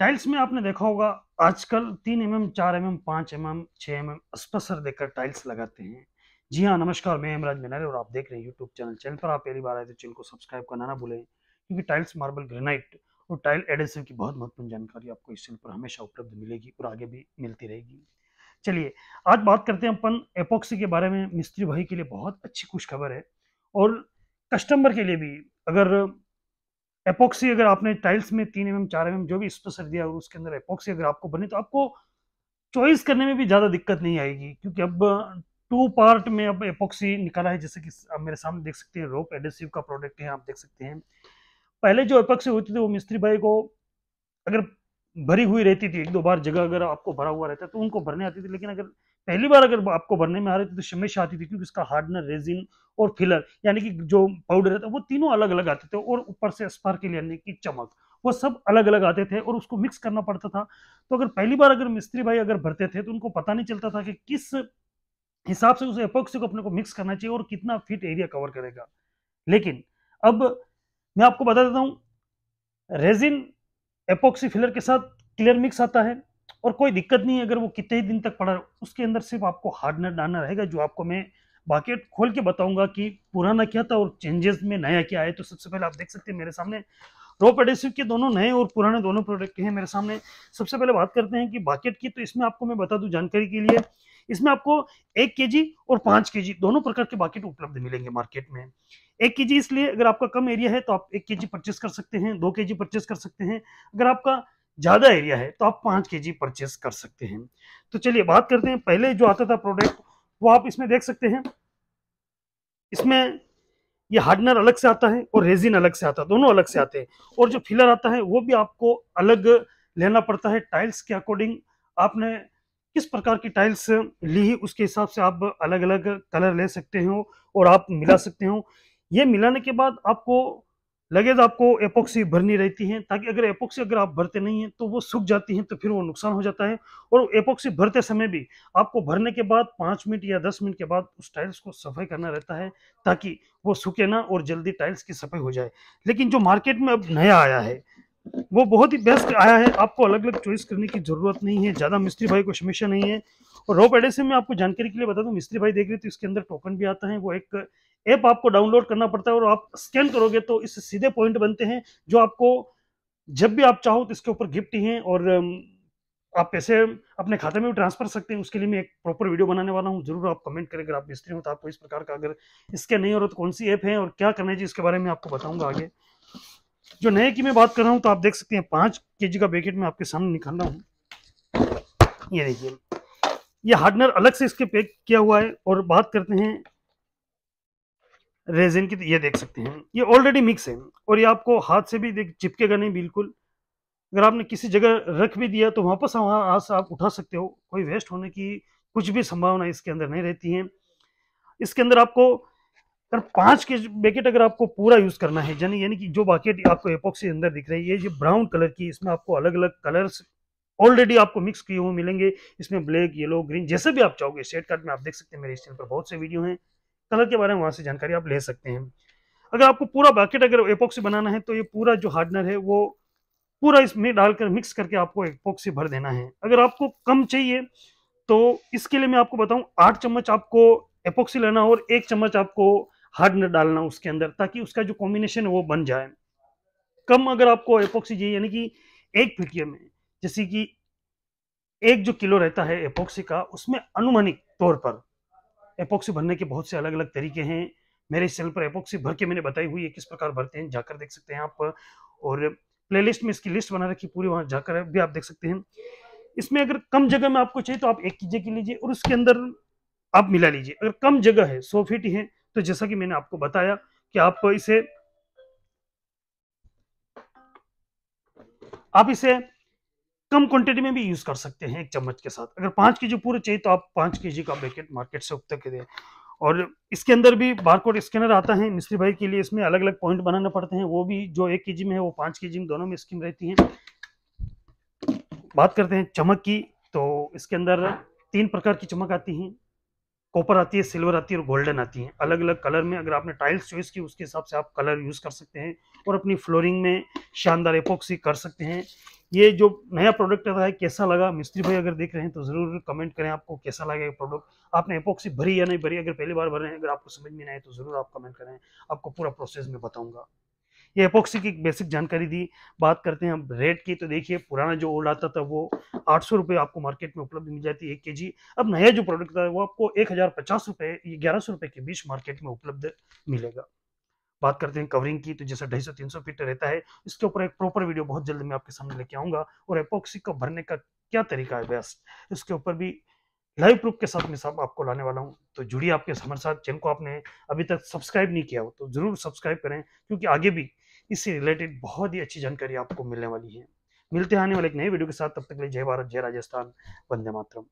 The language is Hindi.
टाइल्स में आपने देखा होगा आजकल तीन एम एम चार एम एम पाँच एम एम छः एम एम स्पसर देकर टाइल्स लगाते हैं जी हाँ नमस्कार मैं हेमराज मीनारे और आप देख रहे हैं यूट्यूब चैनल चैनल पर आप पहली बार आए तो चैनल को सब्सक्राइब करना ना भूलें क्योंकि टाइल्स मार्बल ग्रेनाइट और टाइल एडेसिव की बहुत महत्वपूर्ण जानकारी आपको इस चैनल पर हमेशा उपलब्ध मिलेगी और आगे भी मिलती रहेगी चलिए आज बात करते हैं अपन एपोक्सी के बारे में मिस्त्री भाई के लिए बहुत अच्छी खुशखबर है और कस्टमर के लिए भी अगर एपोक्सी अगर आपने टाइल्स में तीन एम एम चार एम एम जो भी स्पेसर दिया और उसके अंदर एपोक्सी अगर आपको बने तो आपको चॉइस करने में भी ज़्यादा दिक्कत नहीं आएगी क्योंकि अब टू पार्ट में अब एपोक्सी निकाला है जैसे कि आप मेरे सामने देख सकते हैं रोप एडेसिव का प्रोडक्ट है आप देख सकते हैं पहले जो एपोक्सी होती थी वो मिस्त्री भाई को अगर भरी हुई रहती थी एक दो बार जगह अगर आपको भरा हुआ रहता तो उनको भरने आती थी लेकिन अगर पहली बार अगर आपको भरने में आ रहे थे तो शमेश आती थी क्योंकि उसका हार्डनर रेजिन और फिलर यानी कि जो पाउडर रहता वो तीनों अलग अलग आते थे और ऊपर से स्पार्किल यानी की चमक वो सब अलग अलग आते थे और उसको मिक्स करना पड़ता था तो अगर पहली बार अगर मिस्त्री भाई अगर भरते थे तो उनको पता नहीं चलता था कि किस हिसाब से उस एपोक्सी को अपने को मिक्स करना चाहिए और कितना फिट एरिया कवर करेगा लेकिन अब मैं आपको बता देता हूँ रेजिन एपोक्सी फिलर के साथ क्लियर मिक्स आता है और कोई दिक्कत नहीं है अगर वो कितने ही दिन तक पड़ा उसके अंदर सिर्फ आपको हार्डनर डालना रहेगा जो आपको मैं बाकेट खोल के बताऊंगा कि पुराना क्या था और चेंजेस में नया क्या है तो सबसे पहले आप देख सकते हैं मेरे सामने रोप एडेसिव के दोनों नए और पुराने दोनों प्रोडक्ट हैं मेरे सामने सबसे पहले बात करते हैं कि बाकेट की तो इसमें आपको मैं बता दूँ जानकारी के लिए इसमें आपको एक के और पाँच के दोनों प्रकार के बाकेट उपलब्ध मिलेंगे मार्केट में एक के इसलिए अगर आपका कम एरिया है तो आप एक के परचेस कर सकते हैं दो के परचेस कर सकते हैं अगर आपका ज़्यादा एरिया है तो आप पांच के जी परचेस कर सकते हैं तो चलिए बात करते हैं पहले जो आता था प्रोडक्ट वो आप इसमें देख सकते हैं इसमें ये हार्डनर अलग से आता है और रेजिन अलग से आता है दोनों अलग से आते हैं और जो फिलर आता है वो भी आपको अलग लेना पड़ता है टाइल्स के अकॉर्डिंग आपने किस प्रकार की टाइल्स ली है उसके हिसाब से आप अलग अलग कलर ले सकते हो और आप मिला सकते हो ये मिलाने के बाद आपको लगेज आपको एपोक्सी भरनी रहती है ताकि अगर एपोक्सी अगर आप भरते नहीं हैं तो वो सूख जाती हैं तो फिर वो नुकसान हो जाता है और एपोक्सी भरते समय भी आपको भरने के बाद पाँच मिनट या दस मिनट के बाद उस टाइल्स को सफाई करना रहता है ताकि वो सूखे ना और जल्दी टाइल्स की सफाई हो जाए लेकिन जो मार्केट में अब नया आया है वो बहुत ही बेस्ट आया है आपको अलग अलग चॉइस करने की जरूरत नहीं है ज़्यादा मिस्त्री भाई को समस्या नहीं है और रोप एडेसिव में आपको जानकारी के लिए बता दूँ मिस्त्री भाई देख रहे थे तो इसके अंदर टोकन भी आता है वो एक ऐप आपको डाउनलोड करना पड़ता है और आप स्कैन करोगे तो इससे सीधे पॉइंट बनते हैं जो आपको जब भी आप चाहो तो इसके ऊपर गिफ्ट ही हैं और आप पैसे अपने खाते में भी ट्रांसफर सकते हैं उसके लिए मैं एक प्रॉपर वीडियो बनाने वाला हूँ जरूर आप कमेंट करें अगर आप मिस्त्री हो तो आपको इस प्रकार का अगर इसके नहीं हो तो कौन सी ऐप है और क्या करना चाहिए इसके बारे में आपको बताऊंगा आगे जो नए की मैं बात कर रहा हूँ तो आप देख सकते हैं पाँच के का पैकेट मैं आपके सामने निकाल रहा हूँ ये देखिए ये हार्डनर अलग से इसके पैक किया हुआ है और बात करते हैं रेजिन की तो ये देख सकते हैं ये ऑलरेडी मिक्स है और ये आपको हाथ से भी देख चिपकेगा नहीं बिल्कुल अगर आपने किसी जगह रख भी दिया तो वापस वहाँ हाथ आप उठा सकते हो कोई वेस्ट होने की कुछ भी संभावना इसके अंदर नहीं रहती है इसके अंदर आपको सर पांच के बैकेट अगर आपको पूरा यूज करना है यानी यानी कि जो बाकेट आपको एपोक्सी अंदर दिख रही है ये ब्राउन कलर की इसमें आपको अलग अलग कलर्स ऑलरेडी आपको मिक्स किए हुए मिलेंगे इसमें ब्लैक येलो ग्रीन जैसे भी आप चाहोगे शेड कार्ड में आप देख सकते हैं मेरे चैनल पर बहुत से वीडियो हैं कलर के बारे में वहाँ से जानकारी आप ले सकते हैं अगर आपको पूरा बाकेट अगर एपोक्सी बनाना है तो ये पूरा जो हार्डनर है वो पूरा इसमें डालकर मिक्स करके आपको एपोक्सी भर देना है अगर आपको कम चाहिए तो इसके लिए मैं आपको बताऊं आठ चम्मच आपको एपोक्सी लेना और एक चम्मच आपको हार्ड न डालना उसके अंदर ताकि उसका जो कॉम्बिनेशन है वो बन जाए कम अगर आपको एपोक्सी चाहिए यानी कि एक फिटिया में जैसे कि एक जो किलो रहता है एपोक्सी का उसमें अनुमानिक तौर पर एपोक्सी भरने के बहुत से अलग अलग तरीके हैं मेरे सेल पर एपोक्सी भर के मैंने बताई हुई है किस प्रकार भरते हैं जाकर देख सकते हैं आप और प्लेलिस्ट में इसकी लिस्ट बना रखी पूरी वहाँ जाकर भी आप देख सकते हैं इसमें अगर कम जगह में आपको चाहिए तो आप एक कीजिए की लीजिए और उसके अंदर आप मिला लीजिए अगर कम जगह है सौ फीट है तो जैसा कि मैंने आपको बताया कि आप इसे आप इसे कम क्वांटिटी में भी यूज कर सकते हैं एक चम्मच के साथ अगर पांच के जी पूरे चाहिए तो आप पांच के जी का पैकेट मार्केट से उपयोग करें और इसके अंदर भी बारकोड स्कैनर आता है मिस्त्री भाई के लिए इसमें अलग अलग पॉइंट बनाने पड़ते हैं वो भी जो एक के जी में है वो पांच के जी में दोनों में स्कीम रहती है बात करते हैं चमक की तो इसके अंदर तीन प्रकार की चमक आती हैं कॉपर आती है सिल्वर आती है और गोल्डन आती है अलग अलग कलर में अगर आपने टाइल्स चॉइस की उसके हिसाब से आप कलर यूज़ कर सकते हैं और अपनी फ्लोरिंग में शानदार एपोक्सी कर सकते हैं ये जो नया प्रोडक्ट रहा है कैसा लगा मिस्त्री भाई अगर देख रहे हैं तो ज़रूर कमेंट करें आपको कैसा लगा ये प्रोडक्ट आपने एपोक्सी भरी या नहीं भरी अगर पहली बार भर रहे हैं अगर आपको समझ में नहीं आए तो ज़रूर आप कमेंट करें आपको पूरा प्रोसेस में बताऊँगा ये अपोक्सी की बेसिक जानकारी दी बात करते हैं हम रेट की तो देखिए पुराना जो ओल्ड आता था वो आठ सौ रुपये आपको मार्केट में उपलब्ध मिल जाती है एक के जी अब नया जो प्रोडक्ट था वो आपको एक हज़ार पचास रुपये ग्यारह सौ रुपये के बीच मार्केट में उपलब्ध मिलेगा बात करते हैं कवरिंग की तो जैसा ढाई सौ तीन सौ फीट रहता है इसके ऊपर एक प्रॉपर वीडियो बहुत जल्द मैं आपके सामने लेके आऊँगा और एपोक्सी को भरने का क्या तरीका है बेस्ट इसके ऊपर भी लाइव प्रूफ के साथ मैं सब आपको लाने वाला हूँ तो जुड़िए आपके हमारे साथ जिनको आपने अभी तक सब्सक्राइब नहीं किया हो तो जरूर सब्सक्राइब करें क्योंकि आगे भी इससे रिलेटेड बहुत ही अच्छी जानकारी आपको मिलने वाली है मिलते आने वाले एक नए वीडियो के साथ तब तक के लिए जय भारत जय राजस्थान वंदे मातरम